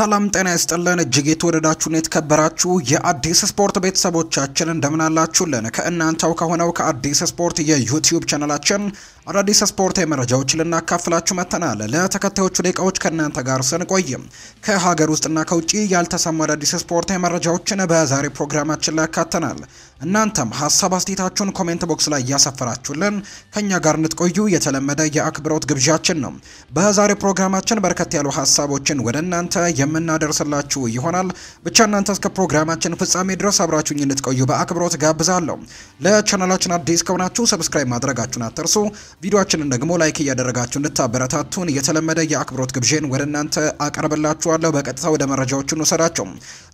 ሰላም ጤና ይስጥልን እጅግ የተወደዳችሁን የተከበራችሁ የአዲስ ስፖርት ቤተሰቦቻችን እንደምናላችሁልን ከእናንተው ከሆነው ከአዲስ ስፖርት የዩቲዩብ ቻናላችን አዳዲስ ስፖርታዊ መረጃዎች ልናካፍላችሁ መጥተናል። ለተከታዮቹ ደቂቃዎች ከእናንተ ጋር ስንቆይም ከሀገር ውስጥና ከውጭ ያልተሰሙ አዳዲስ ስፖርታዊ መረጃዎችን በዛሬ ፕሮግራማችን ላይ ያካተናል። እናንተም ሀሳብ አስተያየታችሁን ኮሜንት ቦክስ ላይ እያሰፈራችሁልን ከእኛ ጋር እንድትቆዩ የተለመደ የአክብሮት ግብዣችን ነው። በዛሬ ፕሮግራማችን በርከት ያሉ ሀሳቦችን ወደ እናንተ የ የምናደርስላችሁ ይሆናል። ብቻ እናንተ እስከ ፕሮግራማችን ፍጻሜ ድረስ አብራችሁኝ እንድትቆዩ በአክብሮት ጋብዛለሁ። ለቻናላችን አዲስ ከሆናችሁ ሰብስክራይብ ማድረጋችሁን አትርሱ። ቪዲዮችንን ደግሞ ላይክ እያደረጋችሁ እንድታበረታቱን የተለመደ የአክብሮት ግብዤን ወደ እናንተ አቀርብላችኋለሁ። በቀጥታ ወደ መረጃዎቹ እንውሰዳቸው።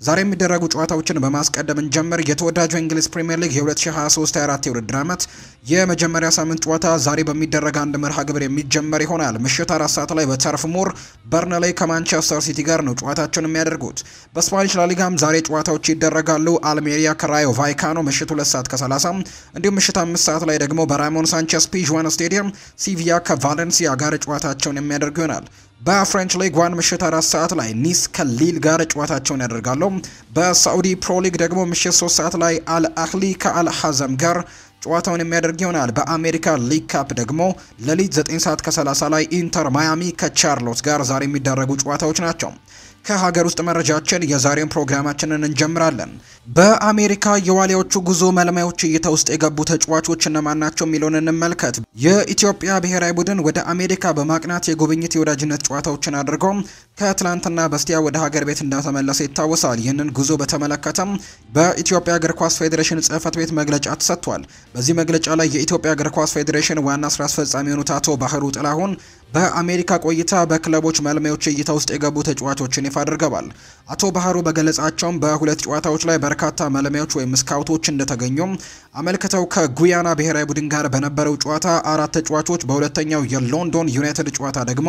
ዛሬ የሚደረጉ ጨዋታዎችን በማስቀደም እንጀምር። የተወዳጁ የእንግሊዝ ፕሪምየር ሊግ የ2023/24 የውድድር ዓመት የመጀመሪያ ሳምንት ጨዋታ ዛሬ በሚደረግ አንድ መርሃ ግብር የሚጀመር ይሆናል። ምሽት አራት ሰዓት ላይ በተርፍ ሙር በርነላይ ከማንቸስተር ሲቲ ጋር ነው ጨዋታቸውን የሚያደርጉት። በስፓኒሽ ላሊጋም ዛሬ ጨዋታዎች ይደረጋሉ። አልሜሪያ ከራዮ ቫይካኖ ምሽት 2 ሰዓት ከ30 እንዲሁም ምሽት 5 ሰዓት ላይ ደግሞ በራይሞን ሳንቸስ ፒዥዋን ስቴዲየም ሲቪያ ከቫለንሲያ ጋር ጨዋታቸውን የሚያደርጉ ይሆናል። በፍሬንች ሊግ ዋን ምሽት አራት ሰዓት ላይ ኒስ ከሊል ጋር ጨዋታቸውን ያደርጋሉ። በሳዑዲ ፕሮ ሊግ ደግሞ ምሽት ሶስት ሰዓት ላይ አልአህሊ ከአልሐዘም ጋር ጨዋታውን የሚያደርግ ይሆናል። በአሜሪካ ሊግ ካፕ ደግሞ ሌሊት 9 ሰዓት ከ30 ላይ ኢንተር ማያሚ ከቻርሎት ጋር ዛሬ የሚደረጉ ጨዋታዎች ናቸው። ከሀገር ውስጥ መረጃችን የዛሬውን ፕሮግራማችንን እንጀምራለን። በአሜሪካ የዋሊያዎቹ ጉዞ መልማዮች እይታ ውስጥ የገቡ ተጫዋቾች እነማን ናቸው የሚለውን እንመልከት። የኢትዮጵያ ብሔራዊ ቡድን ወደ አሜሪካ በማቅናት የጉብኝት የወዳጅነት ጨዋታዎችን አድርገው ከትላንትና በስቲያ ወደ ሀገር ቤት እንደተመለሰ ይታወሳል። ይህንን ጉዞ በተመለከተም በኢትዮጵያ እግር ኳስ ፌዴሬሽን ጽህፈት ቤት መግለጫ ተሰጥቷል። በዚህ መግለጫ ላይ የኢትዮጵያ እግር ኳስ ፌዴሬሽን ዋና ስራ አስፈጻሚ የሆኑት አቶ ባህሩ ጥላሁን በአሜሪካ ቆይታ በክለቦች መልሚዎች እይታ ውስጥ የገቡ ተጫዋቾችን ይፋ አድርገዋል። አቶ ባህሩ በገለጻቸውም በሁለት ጨዋታዎች ላይ በርካታ መልሚያዎች ወይም ስካውቶች እንደተገኙም አመልክተው ከጉያና ብሔራዊ ቡድን ጋር በነበረው ጨዋታ አራት ተጫዋቾች፣ በሁለተኛው የሎንዶን ዩናይትድ ጨዋታ ደግሞ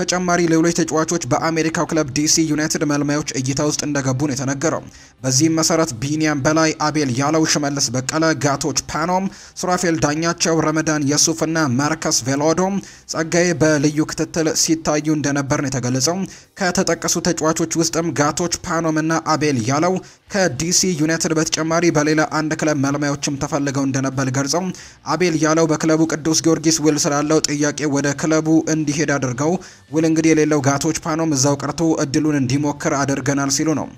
ተጨማሪ ሌሎች ተጫዋቾች በ የአሜሪካው ክለብ ዲሲ ዩናይትድ መልማዮች እይታ ውስጥ እንደገቡ ነው የተነገረው። በዚህም መሰረት ቢኒያም በላይ፣ አቤል ያለው፣ ሽመልስ በቀለ፣ ጋቶች ፓኖም፣ ሱራፌል ዳኛቸው፣ ረመዳን እና ማርከስ ቬሎዶም ጸጋዬ በልዩ ክትትል ሲታዩ እንደነበር ነው የተገለጸው። ከተጠቀሱ ተጫዋቾች ውስጥም ጋቶች ፓኖም እና አቤል ያለው ከዲሲ ዩናይትድ በተጨማሪ በሌላ አንድ ክለብ መልማዮችም ተፈልገው እንደነበር ገልጸው አቤል ያለው በክለቡ ቅዱስ ጊዮርጊስ ውል ስላለው ጥያቄ ወደ ክለቡ እንዲሄድ አድርገው ውል እንግዲህ የሌለው ጋቶች ፓኖም እዛው ቀርቶ እድሉን እንዲሞክር አድርገናል ሲሉ ነው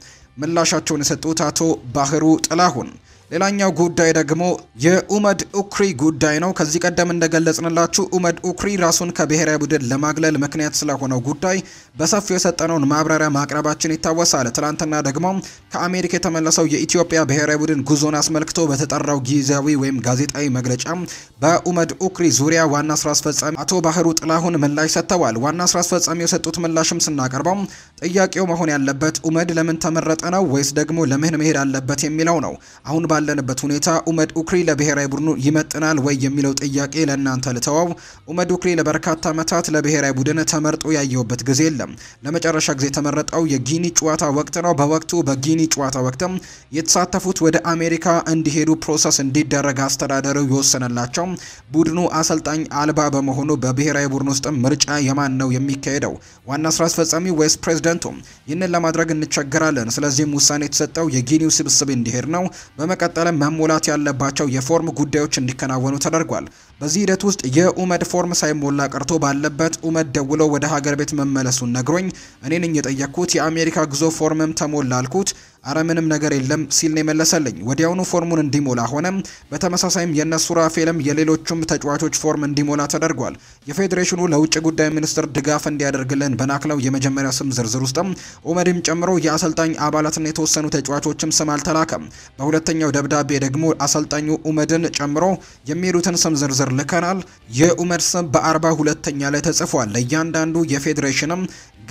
ምላሻቸውን የሰጡት አቶ ባህሩ ጥላሁን። ሌላኛው ጉዳይ ደግሞ የኡመድ ኡክሪ ጉዳይ ነው። ከዚህ ቀደም እንደገለጽንላችሁ ኡመድ ኡክሪ ራሱን ከብሔራዊ ቡድን ለማግለል ምክንያት ስለሆነው ጉዳይ በሰፊው የሰጠነውን ማብራሪያ ማቅረባችን ይታወሳል። ትናንትና ደግሞ ከአሜሪካ የተመለሰው የኢትዮጵያ ብሔራዊ ቡድን ጉዞን አስመልክቶ በተጠራው ጊዜያዊ ወይም ጋዜጣዊ መግለጫ በኡመድ ኡክሪ ዙሪያ ዋና ስራ አስፈጻሚ አቶ ባህሩ ጥላሁን ምላሽ ሰጥተዋል። ዋና ስራ አስፈጻሚ የሰጡት ምላሽም ስናቀርበው ጥያቄው መሆን ያለበት ኡመድ ለምን ተመረጠ ነው ወይስ ደግሞ ለምን መሄድ አለበት የሚለው ነው አሁን ባለንበት ሁኔታ ኡመድ ኡክሪ ለብሔራዊ ቡድኑ ይመጥናል ወይ የሚለው ጥያቄ ለእናንተ ልተዋው። ኡመድ ኡክሪ ለበርካታ ዓመታት ለብሔራዊ ቡድን ተመርጦ ያየውበት ጊዜ የለም። ለመጨረሻ ጊዜ የተመረጠው የጊኒ ጨዋታ ወቅት ነው። በወቅቱ በጊኒ ጨዋታ ወቅትም የተሳተፉት ወደ አሜሪካ እንዲሄዱ ፕሮሰስ እንዲደረግ አስተዳደሩ የወሰነላቸው ቡድኑ አሰልጣኝ አልባ በመሆኑ በብሔራዊ ቡድን ውስጥም ምርጫ የማን ነው የሚካሄደው? ዋና ስራ አስፈጻሚ ወይስ ፕሬዚደንቱ? ይህንን ለማድረግ እንቸገራለን። ስለዚህም ውሳኔ የተሰጠው የጊኒው ስብስብ እንዲሄድ ነው። በመቀ በመቀጠልም መሞላት ያለባቸው የፎርም ጉዳዮች እንዲከናወኑ ተደርጓል። በዚህ ሂደት ውስጥ የኡመድ ፎርም ሳይሞላ ቀርቶ ባለበት ኡመድ ደውሎ ወደ ሀገር ቤት መመለሱን ነግሮኝ እኔን እየጠየቅኩት የአሜሪካ ጉዞ ፎርምም ተሞላ አልኩት። አረ ምንም ነገር የለም ሲል ነው የመለሰልኝ። ወዲያውኑ ፎርሙን እንዲሞላ ሆነም። በተመሳሳይም የነሱ ራፌልም የሌሎቹም ተጫዋቾች ፎርም እንዲሞላ ተደርጓል። የፌዴሬሽኑ ለውጭ ጉዳይ ሚኒስትር ድጋፍ እንዲያደርግልን በናክለው የመጀመሪያ ስም ዝርዝር ውስጥም ኡመድም ጨምሮ የአሰልጣኝ አባላትና የተወሰኑ ተጫዋቾችም ስም አልተላከም። በሁለተኛው ደብዳቤ ደግሞ አሰልጣኙ ኡመድን ጨምሮ የሚሄዱትን ስም ዝርዝር ልከናል። የኡመር ስም በአርባ ሁለተኛ ላይ ተጽፏል። ለእያንዳንዱ የፌዴሬሽንም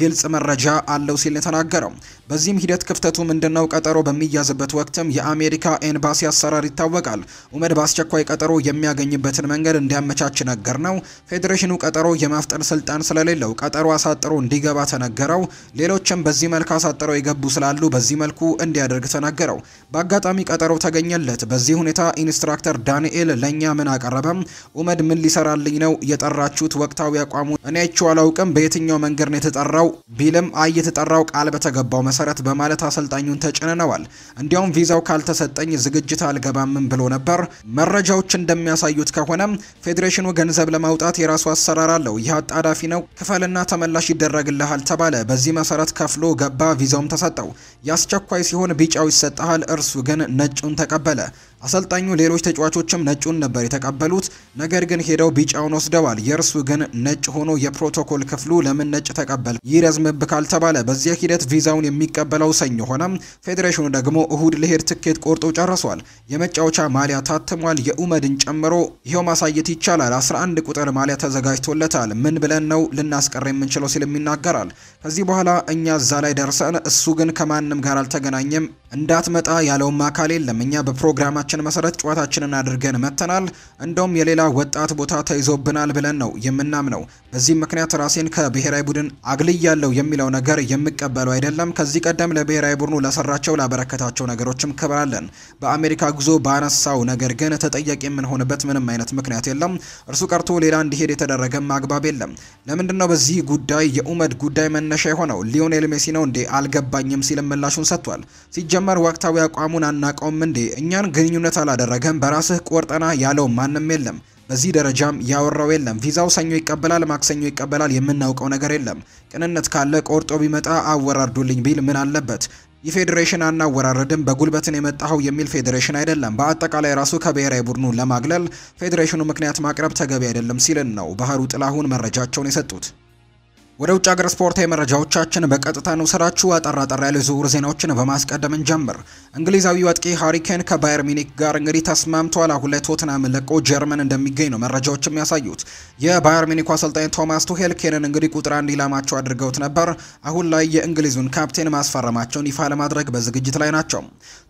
ግልጽ መረጃ አለው ሲል የተናገረው። በዚህም ሂደት ክፍተቱ ምንድነው? ቀጠሮ በሚያዝበት ወቅትም የአሜሪካ ኤንባሲ አሰራር ይታወቃል። ኡመድ በአስቸኳይ ቀጠሮ የሚያገኝበትን መንገድ እንዲያመቻች ነገር ነው። ፌዴሬሽኑ ቀጠሮ የማፍጠን ስልጣን ስለሌለው ቀጠሮ አሳጥሮ እንዲገባ ተነገረው። ሌሎችም በዚህ መልክ አሳጥረው የገቡ ስላሉ በዚህ መልኩ እንዲያደርግ ተነገረው። በአጋጣሚ ቀጠሮ ተገኘለት። በዚህ ሁኔታ ኢንስትራክተር ዳንኤል ለእኛ ምን አቀረበም? ኡመድ ምን ሊሰራልኝ ነው የጠራችሁት? ወቅታዊ አቋሙ እኔ አይቼው አላውቅም። በየትኛው መንገድ ነው የተጠራው? ቢልም አይ የተጠራው ቃል በተገባው መሰረት በማለት አሰልጣኙን ተጭንነዋል። እንዲያውም ቪዛው ካልተሰጠኝ ዝግጅት አልገባምም ብሎ ነበር። መረጃዎች እንደሚያሳዩት ከሆነም ፌዴሬሽኑ ገንዘብ ለማውጣት የራሱ አሰራር አለው። ይህ አጣዳፊ ነው፣ ክፈልና ተመላሽ ይደረግልሃል ተባለ። በዚህ መሰረት ከፍሎ ገባ፣ ቪዛውም ተሰጠው። የአስቸኳይ ሲሆን ቢጫው ይሰጠሃል፣ እርሱ ግን ነጩን ተቀበለ። አሰልጣኙ ሌሎች ተጫዋቾችም ነጩን ነበር የተቀበሉት። ነገር ግን ሄደው ቢጫውን ወስደዋል። የእርሱ ግን ነጭ ሆኖ የፕሮቶኮል ክፍሉ ለምን ነጭ ተቀበል ይረዝምብካል ተባለ። በዚህ ሂደት ቪዛውን የሚቀበለው ሰኞ ሆነ። ፌዴሬሽኑ ደግሞ እሁድ ልሄድ ትኬት ቆርጦ ጨርሷል። የመጫወቻ ማሊያ ታትሟል። የኡመድን ጨምሮ ይኸው ማሳየት ይቻላል። 11 ቁጥር ማሊያ ተዘጋጅቶለታል። ምን ብለን ነው ልናስቀር የምንችለው ሲልም ይናገራል። ከዚህ በኋላ እኛ እዛ ላይ ደርሰን እሱ ግን ከማንም ጋር አልተገናኘም። እንዳትመጣ ያለውም አካል የለም። እኛ በፕሮግራማ አቋማችን መሰረት ጨዋታችንን አድርገን መጥተናል። እንደውም የሌላ ወጣት ቦታ ተይዞብናል ብለን ነው የምናምነው። በዚህም ምክንያት ራሴን ከብሔራዊ ቡድን አግልያለሁ የሚለው ነገር የሚቀበለው አይደለም። ከዚህ ቀደም ለብሔራዊ ቡድኑ ለሰራቸው ላበረከታቸው ነገሮችም ክብር አለን። በአሜሪካ ጉዞ ባነሳው ነገር ግን ተጠያቂ የምንሆንበት ምንም አይነት ምክንያት የለም። እርሱ ቀርቶ ሌላ እንዲሄድ የተደረገ ማግባብ የለም። ለምንድን ነው በዚህ ጉዳይ የኡመድ ጉዳይ መነሻ የሆነው ሊዮኔል ሜሲ ነው እንዴ? አልገባኝም ሲል ምላሹን ሰጥቷል። ሲጀመር ወቅታዊ አቋሙን አናቀውም እንዴ? እኛን ግንኙ ግንኙነት አላደረገም፣ በራስህ ቆርጠና ያለው ማንም የለም። በዚህ ደረጃም ያወራው የለም። ቪዛው ሰኞ ይቀበላል፣ ማክሰኞ ይቀበላል፣ የምናውቀው ነገር የለም። ቅንነት ካለ ቆርጦ ቢመጣ አወራርዱልኝ ቢል ምን አለበት? የፌዴሬሽን አናወራረድም በጉልበትን የመጣኸው የሚል ፌዴሬሽን አይደለም። በአጠቃላይ ራሱ ከብሔራዊ ቡድኑ ለማግለል ፌዴሬሽኑ ምክንያት ማቅረብ ተገቢ አይደለም ሲልን ነው ባህሩ ጥላሁን መረጃቸውን የሰጡት። ወደ ውጭ ሀገር ስፖርታዊ መረጃዎቻችን በቀጥታ እንውሰዳችሁ። አጠር አጠር ያለ ዝውውር ዜናዎችን በማስቀደም እንጀምር። እንግሊዛዊው አጥቂ ሃሪኬን ከባየር ሚኒክ ጋር እንግዲህ ተስማምቷል። አሁን ላይ ቶትናም ለቆ ጀርመን እንደሚገኝ ነው መረጃዎች የሚያሳዩት። የባየር ሚኒኩ አሰልጣኝ ቶማስ ቱሄል ኬንን እንግዲህ ቁጥር አንድ ኢላማቸው አድርገውት ነበር። አሁን ላይ የእንግሊዙን ካፕቴን ማስፈረማቸውን ይፋ ለማድረግ በዝግጅት ላይ ናቸው።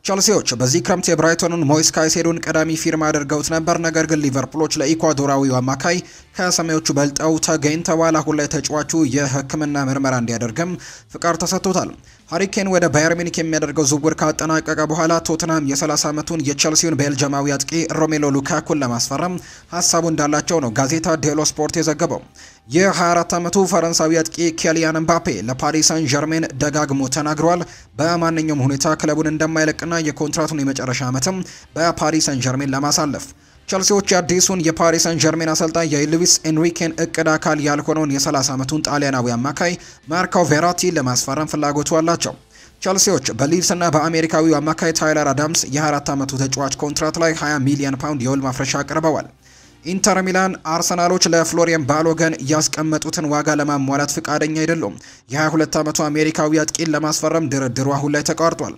ቸልሲዎች በዚህ ክረምት የብራይተኑን ሞይስ ካይሴዶን ቀዳሚ ፊርማ አድርገውት ነበር። ነገር ግን ሊቨርፑሎች ለኢኳዶራዊው አማካይ ከሰማዮቹ በልጠው ተገኝተዋል። አሁን ላይ ተጫዋቹ የሕክምና ምርመራ እንዲያደርግም ፍቃድ ተሰጥቶታል። ሀሪኬን ወደ ባየር ሚኒክ የሚያደርገው ዝውውር ካጠናቀቀ በኋላ ቶትናም የ30 ዓመቱን የቸልሲውን ቤልጅማዊ አጥቂ ሮሜሎ ሉካኩን ለማስፈረም ሀሳቡ እንዳላቸው ነው ጋዜጣ ዴሎ ስፖርት የዘገበው። የ24 ዓመቱ ፈረንሳዊ አጥቂ ኬሊያን ኤምባፔ ለፓሪስ ሳን ዠርሜን ደጋግሞ ተናግሯል። በማንኛውም ሁኔታ ክለቡን እንደማይለቅና የኮንትራቱን የመጨረሻ ዓመትም በፓሪስ ሳን ዠርሜን ለማሳለፍ ቸልሲዎች አዲሱን የፓሪስ ሰን ዠርሜን አሰልጣኝ የሉዊስ ኤንሪኬን እቅድ አካል ያልሆነውን የ30 ዓመቱን ጣሊያናዊ አማካይ ማርኮ ቬራቲ ለማስፈረም ፍላጎቱ አላቸው። ቸልሲዎች በሊድስ በአሜሪካዊው አማካይ ታይለር አዳምስ የ24 ዓመቱ ተጫዋች ኮንትራት ላይ 20 ሚሊዮን ፓውንድ የውል ማፍረሻ አቅርበዋል። ኢንተር ሚላን አርሰናሎች ለፍሎሪየን ባሎገን ያስቀመጡትን ዋጋ ለማሟላት ፍቃደኛ አይደሉም። የ22 ዓመቱ አሜሪካዊ አጥቂን ለማስፈረም ድርድሩ አሁን ላይ ተቋርጧል።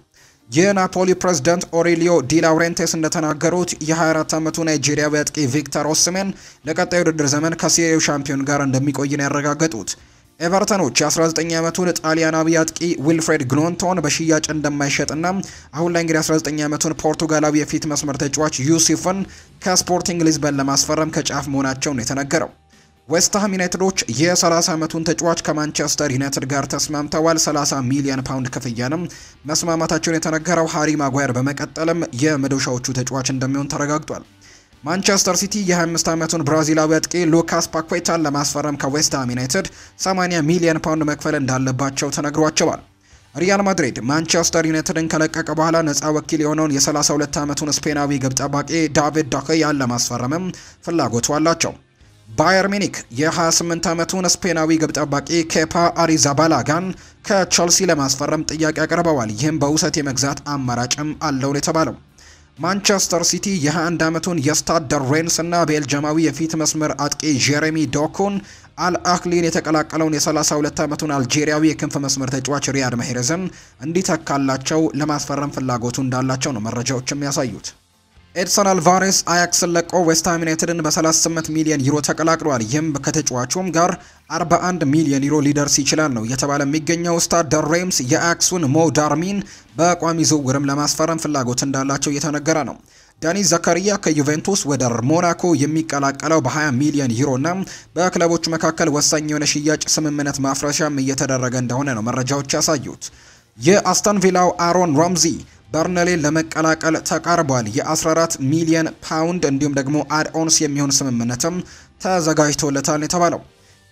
የናፖሊ ፕሬዝዳንት ኦሬሊዮ ዲላውሬንቴስ እንደተናገሩት የ24 ዓመቱ ናይጄሪያዊ አጥቂ ቪክተር ኦስሜን ለቀጣዩ ውድድር ዘመን ከሲሪያው ሻምፒዮን ጋር እንደሚቆይ ነው ያረጋገጡት። ኤቨርተኖች የ19 ዓመቱን ጣሊያናዊ አጥቂ ዊልፍሬድ ግኖንቶን በሽያጭ እንደማይሸጥና አሁን ላይ እንግዲህ 19 ዓመቱን ፖርቱጋላዊ የፊት መስመር ተጫዋች ዩሲፍን ከስፖርቲንግ ሊዝበን ለማስፈረም ከጫፍ መሆናቸው ነው የተነገረው። ዌስትሃም ዩናይትዶች የ30 ዓመቱን ተጫዋች ከማንቸስተር ዩናይትድ ጋር ተስማምተዋል። 30 ሚሊዮን ፓውንድ ክፍያንም መስማማታቸውን የተነገረው ሃሪ ማጓየር በመቀጠልም የመዶሻዎቹ ተጫዋች እንደሚሆን ተረጋግጧል። ማንቸስተር ሲቲ የ25 ዓመቱን ብራዚላዊ አጥቂ ሉካስ ፓኩዌታን ለማስፈረም ከዌስትሃም ዩናይትድ 80 ሚሊዮን ፓውንድ መክፈል እንዳለባቸው ተነግሯቸዋል። ሪያል ማድሪድ ማንቸስተር ዩናይትድን ከለቀቀ በኋላ ነፃ ወኪል የሆነውን የ32 ዓመቱን ስፔናዊ ግብ ጠባቂ ዳቪድ ዳክያን ለማስፈረምም ፍላጎቱ አላቸው። ባየር ሚኒክ የ28 ዓመቱን ስፔናዊ ግብ ጠባቂ ኬፓ አሪዛባላጋን ከቸልሲ ለማስፈረም ጥያቄ አቅርበዋል። ይህም በውሰት የመግዛት አማራጭም አለው የተባለው ማንቸስተር ሲቲ የ21 ዓመቱን የስታደር ሬንስ እና ቤልጅማዊ የፊት መስመር አጥቂ ጄሬሚ ዶኩን አልአክሊን የተቀላቀለውን የ32 ዓመቱን አልጄሪያዊ የክንፍ መስመር ተጫዋች ሪያድ ማህሬዝን እንዲተካላቸው ለማስፈረም ፍላጎቱ እንዳላቸው ነው መረጃዎች የሚያሳዩት። ኤድሰን አልቫሬስ አያክስን ለቆ ዌስትሃም ዩናይትድን በ38 ሚሊዮን ዩሮ ተቀላቅሏል። ይህም ከተጫዋቹም ጋር 41 ሚሊዮን ዩሮ ሊደርስ ይችላል ነው እየተባለ የሚገኘው። ስታድ ደሬምስ የአያክሱን ሞ ዳርሚን በቋሚ ዝውውርም ለማስፈረም ፍላጎት እንዳላቸው እየተነገረ ነው። ዳኒ ዘካሪያ ከዩቬንቱስ ወደ ሞናኮ የሚቀላቀለው በ20 ሚሊዮን ዩሮ እና በክለቦቹ መካከል ወሳኝ የሆነ ሽያጭ ስምምነት ማፍረሻም እየተደረገ እንደሆነ ነው መረጃዎች ያሳዩት። የአስተን ቪላው አሮን ራምዚ በርነሌ ለመቀላቀል ተቃርቧል። የ14 ሚሊዮን ፓውንድ እንዲሁም ደግሞ አድኦንስ የሚሆን ስምምነትም ተዘጋጅቶለታል የተባለው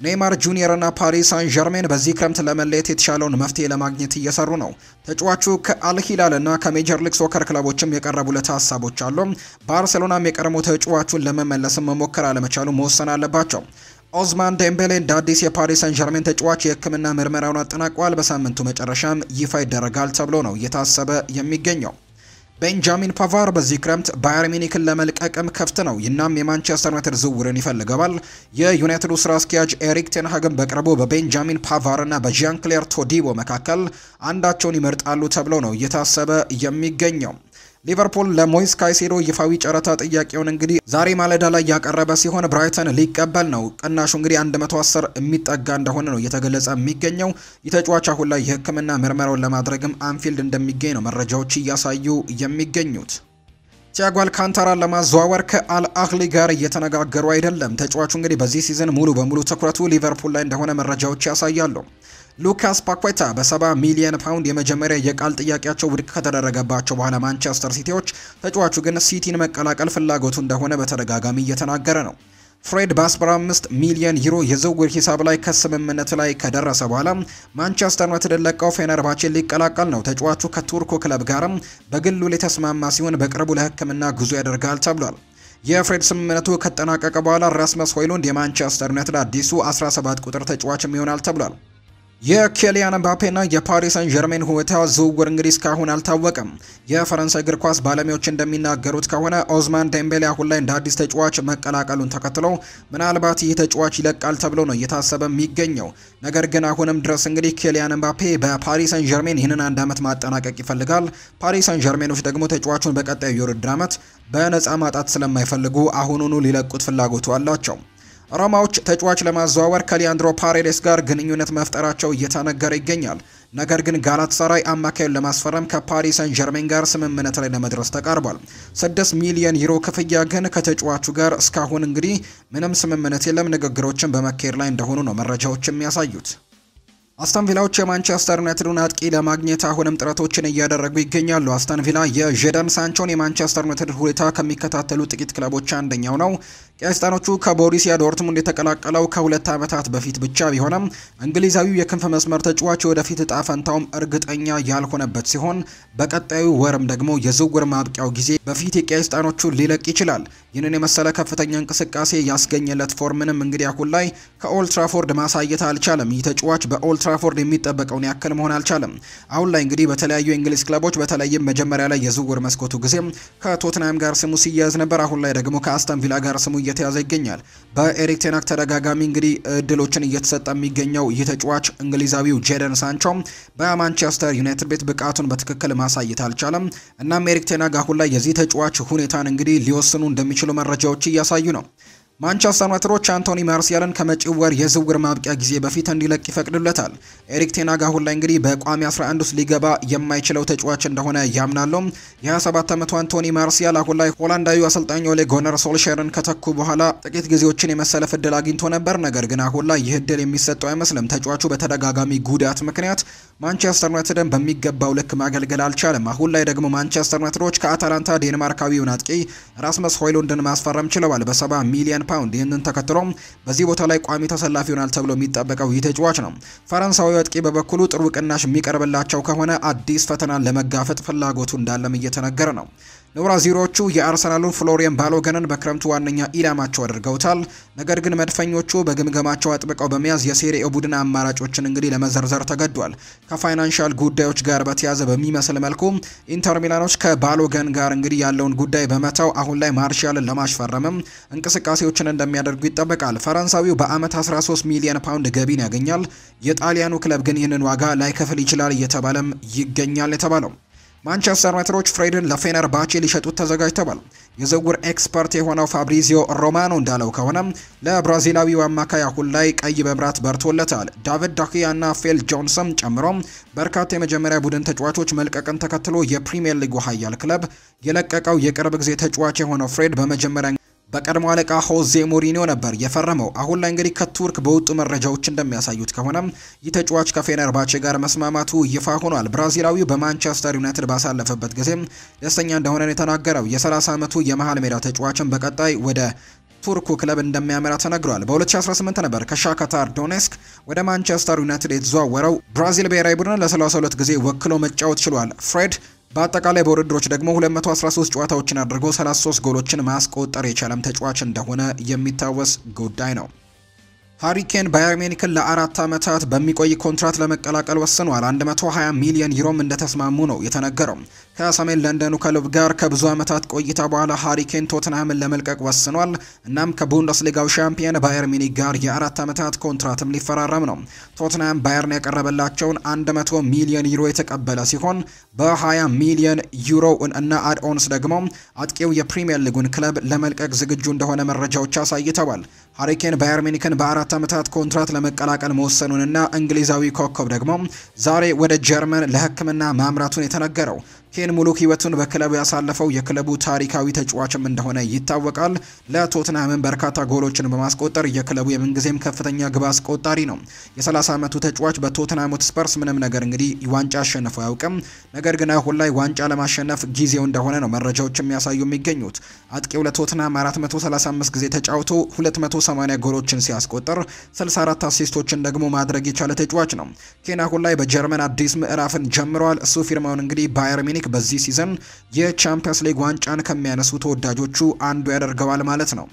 ኔይማር ጁኒየር እና ፓሪስ ሳን ዠርሜን በዚህ ክረምት ለመለየት የተሻለውን መፍትሄ ለማግኘት እየሰሩ ነው። ተጫዋቹ ከአልሂላል እና ከሜጀር ሊግ ሶከር ክለቦችም የቀረቡለት ሀሳቦች አሉ። ባርሴሎናም የቀድሞ ተጫዋቹን ለመመለስም መሞከር አለመቻሉ መወሰን አለባቸው። ኦዝማን ዴምቤሌ እንደ አዲስ የፓሪስ ሰን ዠርሜን ተጫዋች የሕክምና ምርመራውን አጠናቋል። በሳምንቱ መጨረሻም ይፋ ይደረጋል ተብሎ ነው እየታሰበ የሚገኘው። ቤንጃሚን ፓቫር በዚህ ክረምት ባየር ሚኒክን ለመልቀቅም ክፍት ነው። ይናም የማንቸስተር ዩናይትድ ዝውውርን ይፈልገዋል። የዩናይትዱ ስራ አስኪያጅ ኤሪክ ቴንሃግን በቅርቡ በቤንጃሚን ፓቫር እና በዣን ክሌር ቶዲቦ መካከል አንዳቸውን ይመርጣሉ ተብሎ ነው እየታሰበ የሚገኘው። ሊቨርፑል ለሞይስ ካይሴዶ ይፋዊ ጨረታ ጥያቄውን እንግዲህ ዛሬ ማለዳ ላይ ያቀረበ ሲሆን ብራይተን ሊቀበል ነው። ቅናሹ እንግዲህ 110 የሚጠጋ እንደሆነ ነው እየተገለጸ የሚገኘው። የተጫዋች አሁን ላይ የሕክምና ምርመራውን ለማድረግም አንፊልድ እንደሚገኝ ነው መረጃዎች እያሳዩ የሚገኙት። ቲያጎ አልካንታራን ለማዘዋወር ከአልአህሊ ጋር እየተነጋገሩ አይደለም። ተጫዋቹ እንግዲህ በዚህ ሲዝን ሙሉ በሙሉ ትኩረቱ ሊቨርፑል ላይ እንደሆነ መረጃዎች ያሳያሉ። ሉካስ ፓኩዌታ በ70 ሚሊየን ፓውንድ የመጀመሪያ የቃል ጥያቄያቸው ውድቅ ከተደረገባቸው በኋላ ማንቸስተር ሲቲዎች ተጫዋቹ ግን ሲቲን መቀላቀል ፍላጎቱ እንደሆነ በተደጋጋሚ እየተናገረ ነው። ፍሬድ በ15 ሚሊዮን ዩሮ የዝውውር ሂሳብ ላይ ከስምምነት ላይ ከደረሰ በኋላ ማንቸስተር ዩናይትድ ለቀው ፌነርባቼን ሊቀላቀል ነው። ተጫዋቹ ከቱርኩ ክለብ ጋርም በግሉ የተስማማ ሲሆን በቅርቡ ለሕክምና ጉዞ ያደርጋል ተብሏል። የፍሬድ ስምምነቱ ከተጠናቀቀ በኋላ ራስመስ ሆይሉንድ የማንቸስተር ዩናይትድ አዲሱ 17 ቁጥር ተጫዋችም ይሆናል ተብሏል። የኬሊያን ምባፔና የፓሪስ ሰን ጀርሜን ሁኔታ ዝውውር እንግዲህ እስካሁን አልታወቀም። የፈረንሳይ እግር ኳስ ባለሙያዎች እንደሚናገሩት ከሆነ ኦዝማን ዴምቤሌ አሁን ላይ እንደ አዲስ ተጫዋች መቀላቀሉን ተከትሎ ምናልባት ይህ ተጫዋች ይለቃል ተብሎ ነው እየታሰበ የሚገኘው። ነገር ግን አሁንም ድረስ እንግዲህ ኬሊያን ምባፔ በፓሪስ ሰን ጀርሜን ይህንን አንድ ዓመት ማጠናቀቅ ይፈልጋል። ፓሪስ ሰን ጀርሜኖች ደግሞ ተጫዋቹን በቀጣዩ የውድድር ዓመት በነፃ ማጣት ስለማይፈልጉ አሁኑኑ ሊለቁት ፍላጎቱ አላቸው። ሮማዎች ተጫዋች ለማዘዋወር ከሊያንድሮ ፓሬዴስ ጋር ግንኙነት መፍጠራቸው እየተነገረ ይገኛል። ነገር ግን ጋላትሳራይ አማካዩን ለማስፈረም ከፓሪስ ሰን ጀርሜን ጋር ስምምነት ላይ ለመድረስ ተቃርቧል። ስድስት ሚሊዮን ዩሮ ክፍያ ግን ከተጫዋቹ ጋር እስካሁን እንግዲህ ምንም ስምምነት የለም። ንግግሮችን በመካሄድ ላይ እንደሆኑ ነው መረጃዎች የሚያሳዩት። አስተን ቪላዎች የማንቸስተር ዩናይትድን አጥቂ ለማግኘት አሁንም ጥረቶችን እያደረጉ ይገኛሉ። አስተን ቪላ የጀደን ሳንቾን የማንቸስተር ዩናይትድ ሁኔታ ከሚከታተሉ ጥቂት ክለቦች አንደኛው ነው። ቄስጣኖቹ ከቦሪሲያ ዶርትሙንድ የተቀላቀለው ከሁለት ዓመታት በፊት ብቻ ቢሆንም እንግሊዛዊው የክንፍ መስመር ተጫዋች ወደፊት እጣ ፈንታውም እርግጠኛ ያልሆነበት ሲሆን በቀጣዩ ወርም ደግሞ የዝውውር ማብቂያው ጊዜ በፊት ቄስጣኖቹ ሊለቅ ይችላል። ይህንን የመሰለ ከፍተኛ እንቅስቃሴ ያስገኘለት ፎርምንም እንግዲህ አሁን ላይ ከኦልትራፎርድ ማሳየት አልቻለም። ይህ ተጫዋች በኦልትራፎርድ የሚጠበቀውን ያክል መሆን አልቻለም። አሁን ላይ እንግዲህ በተለያዩ የእንግሊዝ ክለቦች በተለይም መጀመሪያ ላይ የዝውውር መስኮቱ ጊዜ ከቶትናም ጋር ስሙ ሲያያዝ ነበር። አሁን ላይ ደግሞ ከአስተን ቪላ ጋር ስሙ እየተያዘ ይገኛል። በኤሪክ ቴናክ ተደጋጋሚ እንግዲህ እድሎችን እየተሰጠ የሚገኘው ይህ ተጫዋች እንግሊዛዊው ጄደን ሳንቾ በማንቸስተር ዩናይትድ ቤት ብቃቱን በትክክል ማሳየት አልቻለም። እናም ኤሪክ ቴናግ አሁን ላይ የዚህ ተጫዋች ሁኔታን እንግዲህ ሊወስኑ እንደሚችሉ መረጃዎች እያሳዩ ነው። ማንቸስተር ዩናይትዶች አንቶኒ ማርሲያልን ከመጪው ወር የዝውውር ማብቂያ ጊዜ በፊት እንዲለቅ ይፈቅድለታል። ኤሪክ ቴናግ አሁን ላይ እንግዲህ በቋሚ 11 ውስጥ ሊገባ የማይችለው ተጫዋች እንደሆነ ያምናሉ። የ27 ዓመቱ አንቶኒ ማርሲያል አሁን ላይ ሆላንዳዊ አሰልጣኝ ኦሌ ጎነር ሶልሸርን ከተኩ በኋላ ጥቂት ጊዜዎችን የመሰለፍ እድል አግኝቶ ነበር። ነገር ግን አሁን ላይ ይህ እድል የሚሰጠው አይመስልም። ተጫዋቹ በተደጋጋሚ ጉዳት ምክንያት ማንቸስተር ዩናይትድን በሚገባው ልክ ማገልገል አልቻለም። አሁን ላይ ደግሞ ማንቸስተር ዩናይትዶች ከአታላንታ ዴንማርካዊውን አጥቂ ራስመስ ሆይሉንድን ማስፈረም ችለዋል በ70 ሚሊዮን ፓውንድ። ይህንን ተከትሎ በዚህ ቦታ ላይ ቋሚ ተሰላፊ ይሆናል ተብሎ የሚጠበቀው ይህ ተጫዋች ነው። ፈረንሳዊ አጥቂ በበኩሉ ጥሩ ቅናሽ የሚቀርብላቸው ከሆነ አዲስ ፈተናን ለመጋፈጥ ፍላጎቱ እንዳለም እየተነገረ ነው። ነውራዚሮቹ የአርሰናሉን ፍሎሪየን ባሎገንን በክረምቱ ዋነኛ ኢላማቸው አድርገውታል። ነገር ግን መድፈኞቹ በግምገማቸው አጥብቀው በመያዝ የሴሪኤው ቡድን አማራጮችን እንግዲህ ለመዘርዘር ተገዷል። ከፋይናንሻል ጉዳዮች ጋር በተያያዘ በሚመስል መልኩ ኢንተር ሚላኖች ከባሎገን ጋር እንግዲህ ያለውን ጉዳይ በመተው አሁን ላይ ማርሻልን ለማሽፈረምም እንቅስቃሴዎችን እንደሚያደርጉ ይጠበቃል። ፈረንሳዊው በአመት 13 ሚሊዮን ፓውንድ ገቢን ያገኛል። የጣሊያኑ ክለብ ግን ይህንን ዋጋ ላይከፍል ይችላል እየተባለም ይገኛል የተባለው ማንቸስተር ዩናይትዶች ፍሬድን ለፌነርባቼ ሊሸጡት ተዘጋጅተዋል። የዝውውር ኤክስፐርት የሆነው ፋብሪዚዮ ሮማኖ እንዳለው ከሆነ ለብራዚላዊው አማካይ አሁን ላይ ቀይ መብራት በርቶለታል። ዳቪድ ዳኪያ እና ፌል ጆንሰን ጨምሮ በርካታ የመጀመሪያ ቡድን ተጫዋቾች መልቀቅን ተከትሎ የፕሪምየር ሊጉ ኃያል ክለብ የለቀቀው የቅርብ ጊዜ ተጫዋች የሆነው ፍሬድ በመጀመሪያ በቀድሞ አለቃ ሆዜ ሞሪኒዮ ነበር የፈረመው። አሁን ላይ እንግዲህ ከቱርክ በወጡ መረጃዎች እንደሚያሳዩት ከሆነ ይህ ተጫዋች ከፌነርባቼ ጋር መስማማቱ ይፋ ሆኗል። ብራዚላዊው በማንቸስተር ዩናይትድ ባሳለፈበት ጊዜ ደስተኛ እንደሆነ የተናገረው። የ30 ዓመቱ የመሃል ሜዳ ተጫዋችን በቀጣይ ወደ ቱርኩ ክለብ እንደሚያመራ ተነግሯል። በ2018 ነበር ከሻካታር ዶኔስክ ወደ ማንቸስተር ዩናይትድ የተዘዋወረው። ብራዚል ብሔራዊ ቡድን ለ32 ጊዜ ወክሎ መጫወት ችሏል። ፍሬድ በአጠቃላይ በውድድሮች ደግሞ 213 ጨዋታዎችን አድርጎ 33 ጎሎችን ማስቆጠር የቻለም ተጫዋች እንደሆነ የሚታወስ ጉዳይ ነው። ሃሪኬን ባየር ሚኒክን ለአራት ዓመታት በሚቆይ ኮንትራት ለመቀላቀል ወስኗል። 120 ሚሊዮን ዩሮም እንደተስማሙ ነው የተነገረው። ከሰሜን ለንደኑ ክለብ ጋር ከብዙ ዓመታት ቆይታ በኋላ ሃሪኬን ቶትንሃምን ለመልቀቅ ወስኗል። እናም ከቡንደስሊጋው ሻምፒየን ባየር ሚኒክ ጋር የአራት ዓመታት ኮንትራትም ሊፈራረም ነው። ቶትንሃም ባየርን ያቀረበላቸውን 100 ሚሊዮን ዩሮ የተቀበለ ሲሆን በ20 ሚሊዮን ዩሮ እና አድኦንስ ደግሞ አጥቂው የፕሪሚየር ሊጉን ክለብ ለመልቀቅ ዝግጁ እንደሆነ መረጃዎች አሳይተዋል። ሃሪኬን ባየር ሚኒክን በአራት ዓመታት ኮንትራት ለመቀላቀል መወሰኑንና እንግሊዛዊ ኮከብ ደግሞ ዛሬ ወደ ጀርመን ለሕክምና ማምራቱን የተነገረው ኬን ሙሉክ ህይወቱን በክለቡ ያሳለፈው የክለቡ ታሪካዊ ተጫዋችም እንደሆነ ይታወቃል። ለቶትናምን በርካታ ጎሎችን በማስቆጠር የክለቡ የምንጊዜም ከፍተኛ ግብ አስቆጣሪ ነው። የ30 ዓመቱ ተጫዋች በቶትናም ስፐርስ ምንም ነገር እንግዲህ ዋንጫ አሸንፎ አያውቅም። ነገር ግን አሁን ላይ ዋንጫ ለማሸነፍ ጊዜው እንደሆነ ነው መረጃዎች የሚያሳዩ የሚገኙት። አጥቂው ለቶትናም 435 ጊዜ ተጫውቶ 280 ጎሎችን ሲያስቆጥር 64 አሲስቶችን ደግሞ ማድረግ የቻለ ተጫዋች ነው። ኬን አሁን ላይ በጀርመን አዲስ ምዕራፍን ጀምረዋል። እሱ ፊርማውን እንግዲህ ባየር ሚኒክ በዚህ ሲዘን የቻምፒየንስ ሊግ ዋንጫን ከሚያነሱ ተወዳጆቹ አንዱ ያደርገዋል ማለት ነው።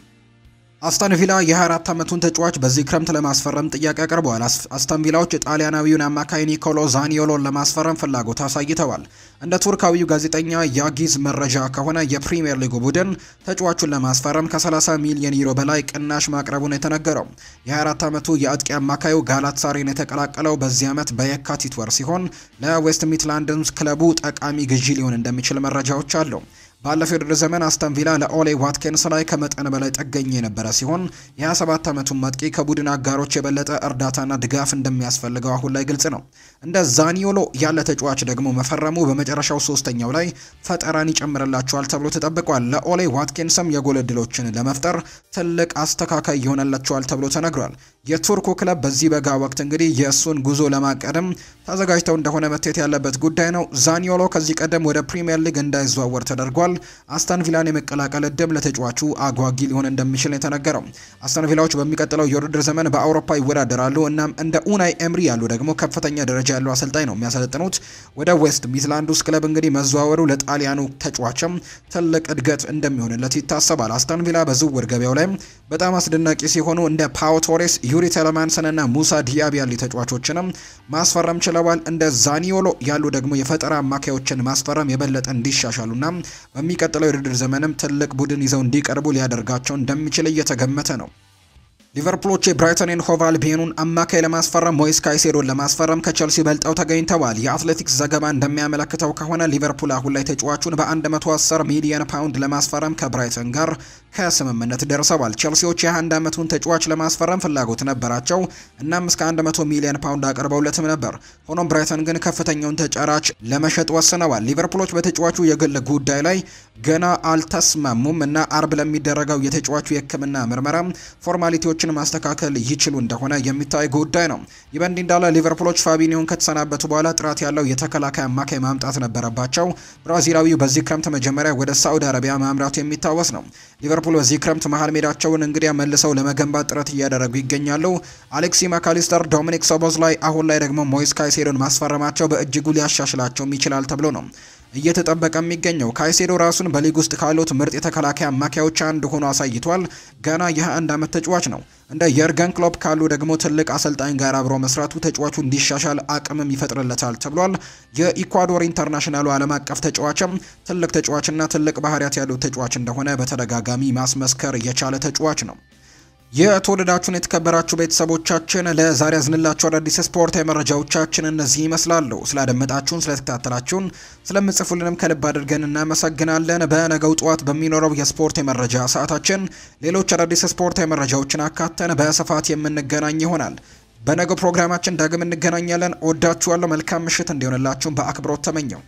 አስተን ቪላ የ24 ዓመቱን ተጫዋች በዚህ ክረምት ለማስፈረም ጥያቄ አቅርበዋል። አስተን ቪላዎች ጣሊያናዊውን አማካይ ኒኮሎ ዛኒዮሎን ለማስፈረም ፍላጎት አሳይተዋል። እንደ ቱርካዊው ጋዜጠኛ ያጊዝ መረጃ ከሆነ የፕሪምየር ሊጉ ቡድን ተጫዋቹን ለማስፈረም ከ30 ሚሊዮን ዩሮ በላይ ቅናሽ ማቅረቡን የተነገረው የ24 ዓመቱ የአጥቂ አማካዩ ጋላትሳሬን የተቀላቀለው በዚህ ዓመት በየካቲት ወር ሲሆን ለዌስት ሚትላንድስ ክለቡ ጠቃሚ ግዢ ሊሆን እንደሚችል መረጃዎች አለው። ባለፈው የውድድር ዘመን አስተን ቪላ ለኦሌ ዋትኪንስ ላይ ከመጠን በላይ ጥገኛ የነበረ ሲሆን የ27 ዓመቱን መጥቂ ከቡድን አጋሮች የበለጠ እርዳታና ድጋፍ እንደሚያስፈልገው አሁን ላይ ግልጽ ነው። እንደ ዛኒዮሎ ያለ ተጫዋች ደግሞ መፈረሙ በመጨረሻው ሶስተኛው ላይ ፈጠራን ይጨምርላቸዋል ተብሎ ተጠብቋል። ለኦሌ ዋትኪንስም የጎል እድሎችን ለመፍጠር ትልቅ አስተካካይ ይሆንላቸዋል ተብሎ ተነግሯል። የቱርኩ ክለብ በዚህ በጋ ወቅት እንግዲህ የእሱን ጉዞ ለማቀደም ተዘጋጅተው እንደሆነ መታየት ያለበት ጉዳይ ነው። ዛኒዮሎ ከዚህ ቀደም ወደ ፕሪምየር ሊግ እንዳይዘዋወር ተደርጓል። አስተን ቪላን የመቀላቀል እድል ለተጫዋቹ አጓጊ ሊሆን እንደሚችል የተነገረው አስተን ቪላዎች በሚቀጥለው የውድድር ዘመን በአውሮፓ ይወዳደራሉ። እናም እንደ ኡናይ ኤምሪ ያሉ ደግሞ ከፍተኛ ደረጃ ያለው አሰልጣኝ ነው የሚያሰለጥኑት። ወደ ዌስት ሚድላንድ ውስጥ ክለብ እንግዲህ መዘዋወሩ ለጣሊያኑ ተጫዋችም ትልቅ እድገት እንደሚሆንለት ይታሰባል። አስተን ቪላ በዝውውር ገበያው ላይ በጣም አስደናቂ ሲሆኑ እንደ ፓው ቶሬስ፣ ዩሪ ተለማንሰን እና ሙሳ ዲያቢ ያሉ ተጫዋቾችንም ማስፈረም ችለዋል። እንደ ዛኒዮሎ ያሉ ደግሞ የፈጠራ አማካዮችን ማስፈረም የበለጠ እንዲሻሻሉና በሚቀጥለው የውድድር ዘመንም ትልቅ ቡድን ይዘው እንዲቀርቡ ሊያደርጋቸው እንደሚችል እየተገመተ ነው። ሊቨርፑሎች የብራይተንን ኤንድ ሆቫል ቤኑን አማካይ ለማስፈረም ሞይስ ካይሴዶን ለማስፈረም ከቸልሲ በልጠው ተገኝተዋል። የአትሌቲክስ ዘገባ እንደሚያመለክተው ከሆነ ሊቨርፑል አሁን ላይ ተጫዋቹን በ110 ሚሊዮን ፓውንድ ለማስፈረም ከብራይተን ጋር ከስምምነት ደርሰዋል። ቸልሲዎች የ21 ዓመቱን ተጫዋች ለማስፈረም ፍላጎት ነበራቸው፣ እናም እስከ 100 ሚሊዮን ፓውንድ አቅርበውለትም ነበር። ሆኖም ብራይተን ግን ከፍተኛውን ተጫራች ለመሸጥ ወስነዋል። ሊቨርፑሎች በተጫዋቹ የግል ጉዳይ ላይ ገና አልተስማሙም እና አርብ ለሚደረገው የተጫዋቹ የሕክምና ምርመራ ፎርማሊቲዎች ነገሮችን ማስተካከል ይችሉ እንደሆነ የሚታይ ጉዳይ ነው። ይህ በእንዲህ እንዳለ ሊቨርፑሎች ፋቢኒዮን ከተሰናበቱ በኋላ ጥራት ያለው የተከላካይ አማካይ ማምጣት ነበረባቸው። ብራዚላዊው በዚህ ክረምት መጀመሪያ ወደ ሳዑዲ አረቢያ ማምራቱ የሚታወስ ነው። ሊቨርፑል በዚህ ክረምት መሀል ሜዳቸውን እንግዲያ መልሰው ለመገንባት ጥረት እያደረጉ ይገኛሉ። አሌክሲ ማካሊስተር፣ ዶሚኒክ ሶቦዝ ላይ አሁን ላይ ደግሞ ሞይስ ካይሴዶን ማስፈረማቸው በእጅጉ ሊያሻሽላቸውም ይችላል ተብሎ ነው እየተጠበቀ የሚገኘው ካይሴዶ ራሱን በሊግ ውስጥ ካሉት ምርጥ የተከላካይ አማካዮች አንድ ሆኖ አሳይቷል። ገና የ21 ዓመት ተጫዋች ነው። እንደ የርገን ክሎፕ ካሉ ደግሞ ትልቅ አሰልጣኝ ጋር አብሮ መስራቱ ተጫዋቹ እንዲሻሻል አቅምም ይፈጥርለታል ተብሏል። የኢኳዶር ኢንተርናሽናሉ ዓለም አቀፍ ተጫዋችም ትልቅ ተጫዋችና ትልቅ ባህሪያት ያሉት ተጫዋች እንደሆነ በተደጋጋሚ ማስመስከር የቻለ ተጫዋች ነው። የተወደዳችሁን የተከበራችሁ ቤተሰቦቻችን ለዛሬ ያዝንላችሁ አዳዲስ ስፖርታዊ መረጃዎቻችን እነዚህ ይመስላሉ። ስላደመጣችሁን፣ ስለተከታተላችሁን፣ ስለምጽፉልንም ከልብ አድርገን እናመሰግናለን። በነገው ጠዋት በሚኖረው የስፖርት የመረጃ ሰዓታችን ሌሎች አዳዲስ ስፖርታዊ መረጃዎችን አካተን በስፋት የምንገናኝ ይሆናል። በነገው ፕሮግራማችን ዳግም እንገናኛለን። ወዳችኋለሁ። መልካም ምሽት እንዲሆንላችሁን በአክብሮት ተመኘው።